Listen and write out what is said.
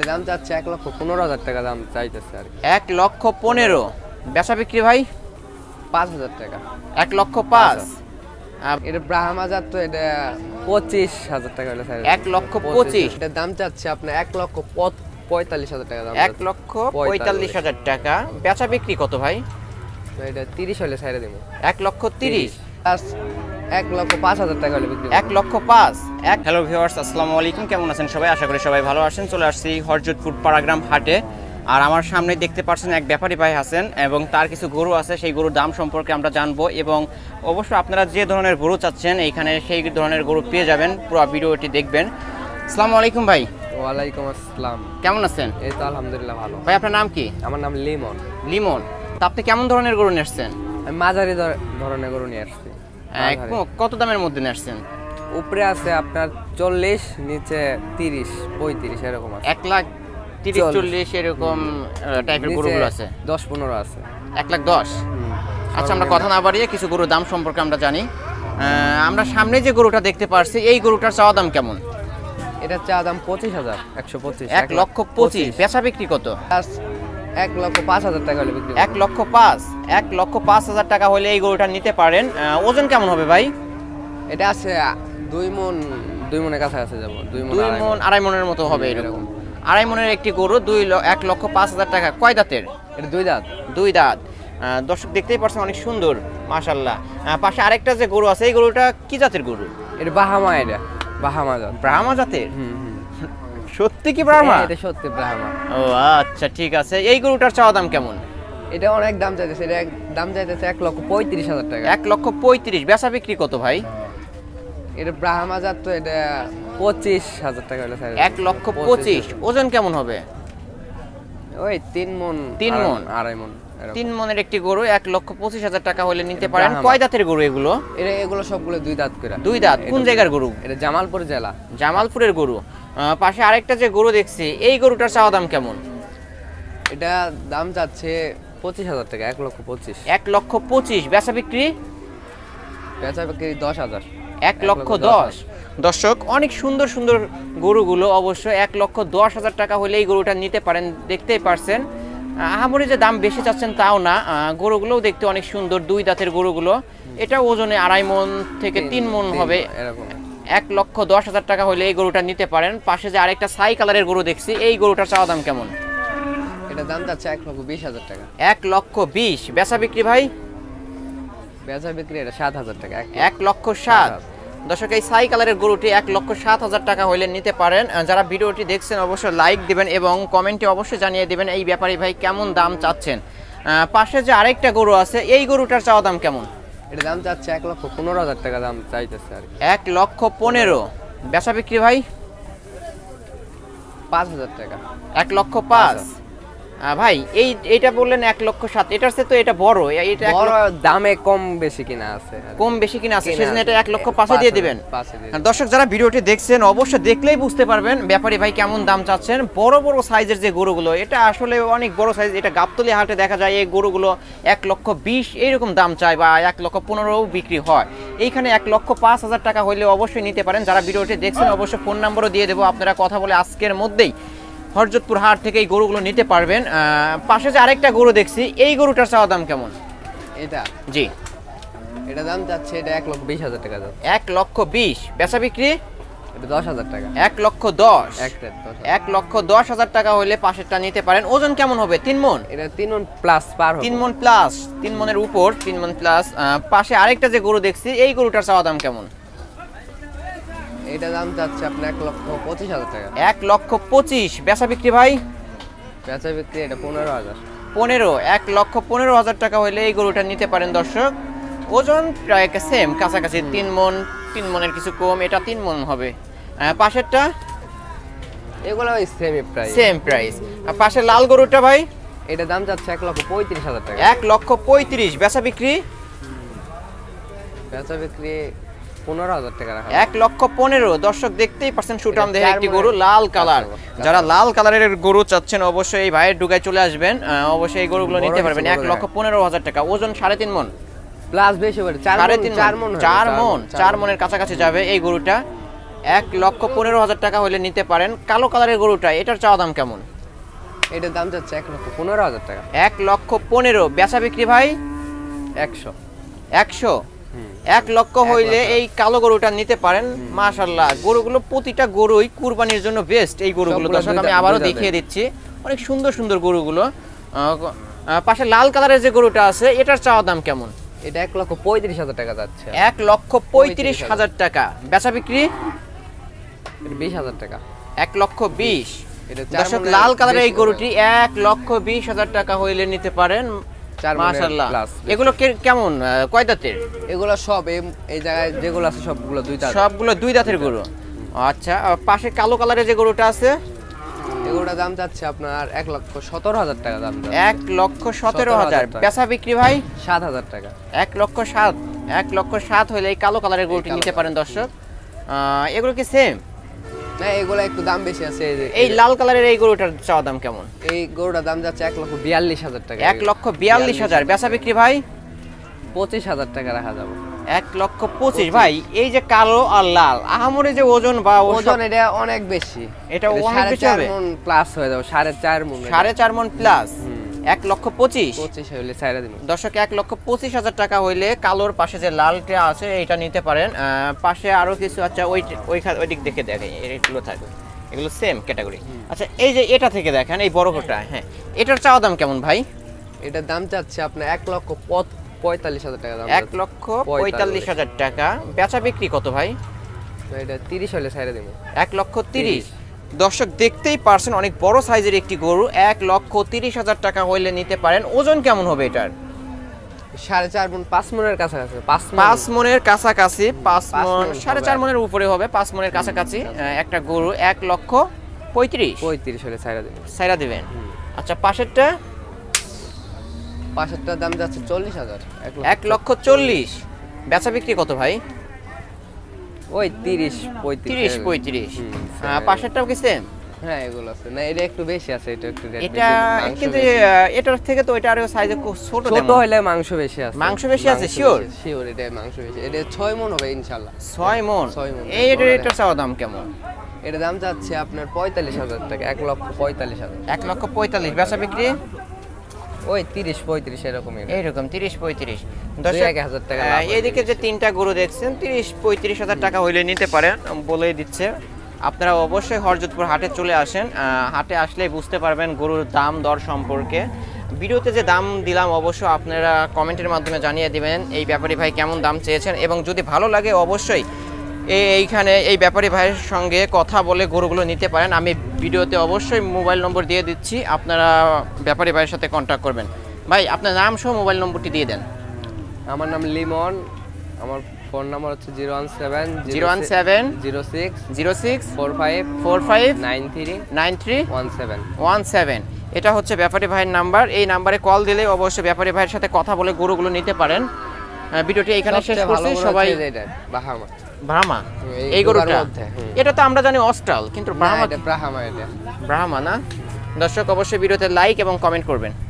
এটা দাম চাচ্ছে এক লক্ষ পনেরো হাজার টাকা দাম চাইতেছে আর এক লক্ষ পনেরো বেচা বিক্রি ভাই পাঁচ হাজার টাকা এক লক্ষ পাঁচ আর এটা ব্রাহ্ম হাজার তো এটা পঁচিশ হাজার টাকা হলে স্যার এক লক্ষ পঁচিশ এটার দাম চাচ্ছে আপনার এক লক্ষ পঁয়তাল্লিশ হাজার টাকা দাম এক লক্ষ পঁয়তাল্লিশ হাজার টাকা বেচা বিক্রি কত ভাই এটা তিরিশ হলে সাইডে দেবো এক লক্ষ তিরিশ এক লক্ষ পাঁচ হাজার টাকা এক লক্ষ পাঁচ এক হ্যালো আলাইকুম কেমন আছেন সবাই আশা করি সবাই ভালো আছেন চলে আসছি হাটে আর আমার সামনে দেখতে পাচ্ছেন এক ব্যাপারী ভাই আছেন এবং তার কিছু গরু আছে সেই গরুর দাম সম্পর্কে আমরা জানবো এবং অবশ্য আপনারা যে ধরনের গরু চাচ্ছেন এইখানে সেই ধরনের গরু পেয়ে যাবেন পুরো ভিডিওটি দেখবেন আসসালাম আলাইকুম ভাই ওয়ালাইকুম আসসালাম কেমন আছেন এই তো আলহামদুলিল্লাহ ভালো ভাই আপনার নাম কি আমার নাম লিমন লিমন তা আপনি কেমন ধরনের গরু নিয়ে আসছেন মাঝারি ধরনের গরু নিয়ে আসছি কত দামের মধ্যে আসছেন উপরে আছে আপনার চল্লিশ নিচে তিরিশ পঁয়ত্রিশ এরকম আছে এক লাখ তিরিশ চল্লিশ এরকম টাইপের গরুগুলো আছে দশ পনেরো আছে এক লাখ দশ আচ্ছা আমরা কথা না বাড়িয়ে কিছু গরুর দাম সম্পর্কে আমরা জানি আমরা সামনে যে গরুটা দেখতে পারছি এই গরুটার চাওয়া দাম কেমন এটা চা দাম পঁচিশ হাজার একশো পঁচিশ এক লক্ষ পঁচিশ বেচা বিক্রি কত এক লক্ষ পাঁচ হাজার টাকা হলে বিক্রি এক লক্ষ পাঁচ এক লক্ষ পাঁচ হাজার টাকা হলে এই গরুটা নিতে পারেন ওজন কেমন হবে ভাই এটা আছে দুই মন দুই মনের কাছে আছে যাবো দুই মন দুই মন আড়াই মনের মতো হবে এরকম আড়াই মনের একটি গরু দুই এক লক্ষ পাঁচ হাজার টাকা কয় দাঁতের এটা দুই দাঁত দুই দাঁত দর্শক দেখতেই পারছেন অনেক সুন্দর মাশাল্লাহ পাশে আরেকটা যে গরু আছে এই গরুটা কি জাতের গরু এটা বাহামা এটা বাহামা জাত ব্রাহ্মা জাতের হুম সত্যি কি ব্রাহ্মা হ্যাঁ, এটা সত্যি ব্রাহ্মা ও আচ্ছা ঠিক আছে এই গরুটার চাওয়া দাম কেমন এটা অনেক দাম চাইতেছে এটা দাম চাইতেছে এক লক্ষ পঁয়ত্রিশ হাজার টাকা এক লক্ষ পঁয়ত্রিশ বেচা বিক্রি কত ভাই এটা ব্রাহ্মা জাত তো এটা পঁচিশ হাজার টাকা হলে স্যার এক লক্ষ পঁচিশ ওজন কেমন হবে ওই তিন মন তিন মন আড়াই মন তিন মনের একটি গরু এক লক্ষ পঁচিশ হাজার টাকা হলে নিতে পারেন কয় দাঁতের গরু এগুলো এরা এগুলো সবগুলো দুই দাঁত করে দুই দাঁত কোন জায়গার গরু এটা জামালপুর জেলা জামালপুরের গরু পাশে আরেকটা যে গরু দেখছি এই গরুটার চাওয়া দাম কেমন এটা দাম যাচ্ছে পঁচিশ হাজার টাকা এক লক্ষ পঁচিশ এক লক্ষ পঁচিশ বেচা বিক্রি বেচা বিক্রি দশ হাজার এক লক্ষ দশ দর্শক অনেক সুন্দর সুন্দর গরুগুলো অবশ্য এক লক্ষ দশ হাজার টাকা হলে এই গরুটা নিতে পারেন দেখতেই পারছেন আহামরি যে দাম বেশি চাচ্ছেন তাও না গরুগুলোও দেখতে অনেক সুন্দর দুই দাঁতের গরুগুলো এটা ওজনে আড়াই মন থেকে তিন মন হবে এরকম এক লক্ষ দশ হাজার টাকা হলে এই গরুটা নিতে পারেন পাশে যে আরেকটা সাই কালারের গরু দেখছি এই গরুটার চাওয়া দাম কেমন এটা দাম যাচ্ছে এক লক্ষ বিশ হাজার টাকা এক লক্ষ বিশ বেচা বিক্রি ভাই বেচা বিক্রি এটা সাত হাজার টাকা এক লক্ষ সাত দর্শক এই সাই কালারের গরুটি এক লক্ষ সাত হাজার টাকা হইলে নিতে পারেন যারা ভিডিওটি দেখছেন অবশ্যই লাইক দিবেন এবং কমেন্টে অবশ্যই জানিয়ে দিবেন এই ব্যাপারে ভাই কেমন দাম চাচ্ছেন পাশে যে আরেকটা গরু আছে এই গরুটার চাওয়া দাম কেমন এটা দাম চাচ্ছে এক লক্ষ পনেরো হাজার টাকা দাম চাইতেছে আর এক লক্ষ পনেরো বেচা বিক্রি ভাই পাঁচ হাজার টাকা এক লক্ষ পাঁচ ভাই এই এটা বললেন এক লক্ষ সাত এটার তো এটা বড় এটা বড় দামে কম বেশি কিনা আছে কম বেশি কিনা আছে সেজন্য এটা এক লক্ষ পাঁচে দিয়ে দেবেন দর্শক যারা ভিডিওটি দেখছেন অবশ্যই দেখলেই বুঝতে পারবেন ব্যাপারী ভাই কেমন দাম চাচ্ছেন বড় বড় সাইজের যে গরুগুলো এটা আসলে অনেক বড় সাইজ এটা গাবতলি হাটে দেখা যায় এই গরুগুলো এক লক্ষ বিশ এইরকম দাম চায় বা এক লক্ষ পনেরোও বিক্রি হয় এইখানে এক লক্ষ পাঁচ হাজার টাকা হইলে অবশ্যই নিতে পারেন যারা ভিডিওটি দেখছেন অবশ্যই ফোন নম্বরও দিয়ে দেবো আপনারা কথা বলে আজকের মধ্যেই হরজতপুর হাট থেকে এই গরুগুলো নিতে পারবেন পাশে যে আরেকটা গরু দেখছি এই গরুটার চাওয়া দাম কেমন এটা জি এটা দাম যাচ্ছে এটা এক লক্ষ বিশ হাজার টাকা এক লক্ষ বিশ বেচা বিক্রি দশ হাজার টাকা এক লক্ষ দশ এক লক্ষ দশ হাজার টাকা হলে পাশেরটা নিতে পারেন ওজন কেমন হবে তিন মন এটা তিন মন প্লাস পার তিন মন প্লাস তিন মনের উপর তিন মন প্লাস পাশে আরেকটা যে গরু দেখছি এই গরুটার চাওয়া দাম কেমন এটা দাম চাচ্ছে আপনি এক লক্ষ পঁচিশ হাজার টাকা এক লক্ষ পঁচিশ বেচা বিক্রি ভাই বেচা বিক্রি এটা পনেরো হাজার পনেরো এক লক্ষ পনেরো হাজার টাকা হলে এই গরুটা নিতে পারেন দর্শক ওজন প্রায় সেম কাছাকাছি তিন মন তিন মনের কিছু কম এটা তিন মন হবে পাশেরটা এগুলো সেম প্রাইস সেম প্রাইস আর পাশে লাল গরুটা ভাই এটা দাম যাচ্ছে এক লক্ষ পঁয়ত্রিশ হাজার টাকা এক লক্ষ পঁয়ত্রিশ বেচা বিক্রি বেচা বিক্রি পনেরো হাজার টাকা এক লক্ষ পনেরো দর্শক দেখতেই পারছেন সুটাম দেহে একটি গরু লাল কালার আচ্ছা, যারা আচ্ছা। লাল কালারের গরু চাচ্ছেন অবশ্যই ভাইয়ের ডুগায় চলে আসবেন অবশ্যই গরুগুলো নিতে পারবেন এক লক্ষ হ্যাঁ। পনেরো হাজার টাকা ওজন সাড়ে তিন মন চার মন চার মন চার মনের কাছাকাছি যাবে এই গরুটা এক লক্ষ পনেরো হাজার টাকা হলে নিতে পারেন কালো কালারের গরুটা এটার চাওয়া দাম কেমন এটার দাম যাচ্ছে এক লক্ষ পনেরো হাজার টাকা এক লক্ষ পনেরো বেচা বিক্রি ভাই একশো একশো এক লক্ষ হইলে এই কালো গরুটা নিতে পারেন মাশাল্লাহ গরুগুলো প্রতিটা গরুই কুরবানির জন্য বেস্ট এই গরুগুলো দর্শক আমি আবারও দেখিয়ে দিচ্ছি অনেক সুন্দর সুন্দর গরুগুলো পাশে লাল কালারের যে গরুটা আছে এটার চাওয়া দাম কেমন এটা এক লক্ষ পঁয়ত্রিশ হাজার টাকা যাচ্ছে এক লক্ষ পঁয়ত্রিশ হাজার টাকা বেচা বিক্রি বিশ হাজার টাকা এক লক্ষ বিশ দর্শক লাল কালারের এই গরুটি এক লক্ষ বিশ হাজার টাকা হইলে নিতে পারেন চার এগুলো কেমন কয় দাঁতের এগুলো সব এই জায়গায় যেগুলো আছে সবগুলো দুই সবগুলো দুই দাঁতের গরু আচ্ছা পাশে কালো কালারের যে গরুটা আছে দাম আপনার এক লক্ষ সতেরো হাজার টাকা এক লক্ষ সতেরো হাজার বিক্রি ভাই সাত হাজার টাকা এক লক্ষ সাত এক লক্ষ সাত হলে এই কালো কালারের গরুটি নিতে পারেন দর্শক এগুলো কি সেম হ্যাঁ, বেচা বিক্রি ভাই পঁচিশ হাজার টাকা রাখা যাবে এক লক্ষ পঁচিশ ভাই এই যে কালো আর লাল আহামরে যে ওজন বা ওজন এটা অনেক বেশি এটা অনেক বেশি হবে প্লাস হয়ে যাবে সাড়ে চার সাড়ে চার মন প্লাস এক লক্ষ পঁচিশ পঁচিশ হইলে ছাইরা দিন দর্শক এক লক্ষ পঁচিশ হাজার টাকা হইলে কালোর পাশে যে লালটা আছে এটা নিতে পারেন পাশে আরও কিছু আচ্ছা ওই ওই দিক দেখে দেখেন এগুলো থাকবে এগুলো সেম ক্যাটাগরি আচ্ছা এই যে এটা থেকে দেখেন এই বড় কোটা হ্যাঁ এটার চাওয়া দাম কেমন ভাই এটার দাম চাচ্ছে আপনার এক লক্ষ পঁয়তাল্লিশ হাজার টাকা দাম এক লক্ষ পঁয়তাল্লিশ হাজার টাকা বেচা বিক্রি কত ভাই এটা তিরিশ হলে সাইরে দেবো এক লক্ষ তিরিশ দর্শক দেখতেই পারছেন অনেক বড় সাইজের একটি গরু এক লক্ষ তিরিশ হাজার টাকা হইলে নিতে পারেন ওজন কেমন হবে এটার সাড়ে চার পাঁচ মনের কাছাকাছি পাঁচ মনের কাছাকাছি পাঁচ মন সাড়ে চার উপরে হবে পাঁচ মনের কাছাকাছি একটা গরু এক লক্ষ পঁয়ত্রিশ পঁয়ত্রিশ হলে সাইরা দেবেন আচ্ছা পাশেরটা পাশেরটার দাম যাচ্ছে চল্লিশ হাজার এক লক্ষ চল্লিশ বেচা বিক্রি কত ভাই ওই 30 35 30 35 পাশেরটাও কি হ্যাঁ এগুলো আছে না এটা একটু বেশি আছে এটা একটু এটা কিন্তু এটার থেকে তো এটা আরো সাইজে ছোট ছোট হলে মাংস বেশি আছে মাংস বেশি আছে শিওর শিওর এটা মাংস বেশি এটা 6 মণ হবে ইনশাআল্লাহ 6 মণ 6 মণ এই এটা এটা চাওয়া দাম কেমন এর দাম যাচ্ছে আপনার পঁয়তাল্লিশ হাজার টাকা এক লক্ষ পঁয়তাল্লিশ হাজার এক লক্ষ পঁয়তাল্লিশ বেচা বিক্রি ওই তিরিশ পঁয়ত্রিশ এরকম তিরিশ পঁয়ত্রিশ এদিকে যে তিনটা গরু দেখছেন তিরিশ পঁয়ত্রিশ হাজার টাকা হইলে নিতে পারেন দিচ্ছে আপনারা অবশ্যই হরযোধপুর হাটে চলে আসেন হাটে আসলেই বুঝতে পারবেন গরুর দাম দর সম্পর্কে ভিডিওতে যে দাম দিলাম অবশ্য আপনারা কমেন্টের মাধ্যমে জানিয়ে দেবেন এই ব্যাপারে ভাই কেমন দাম চেয়েছেন এবং যদি ভালো লাগে অবশ্যই এইখানে এই ব্যাপারী ভাইয়ের সঙ্গে কথা বলে গরুগুলো নিতে পারেন আমি ভিডিওতে অবশ্যই মোবাইল নম্বর দিয়ে দিচ্ছি আপনারা ব্যাপারী ভাইয়ের সাথে কন্ট্যাক্ট করবেন ভাই আপনার নাম সহ মোবাইল নম্বরটি দিয়ে দেন আমার নাম লিমন আমার ফোন নাম্বার হচ্ছে zero one seven zero one seven zero six zero six four five four five nine three nine three one seven one seven এটা হচ্ছে ব্যাপারী ভাইয়ের নাম্বার এই নাম্বারে কল দিলে অবশ্যই ব্যাপারী ভাইয়ের সাথে কথা বলে গরুগুলো নিতে পারেন ভিডিওটি এখানে শেষ করছি সবাই বাহামা ব্রাহ্মা এই গরুটা এটা তো আমরা জানি অস্ট্রাল কিন্তু ব্রাহ্মা ব্রাহ্মা না দর্শক অবশ্যই ভিডিওতে লাইক এবং কমেন্ট করবেন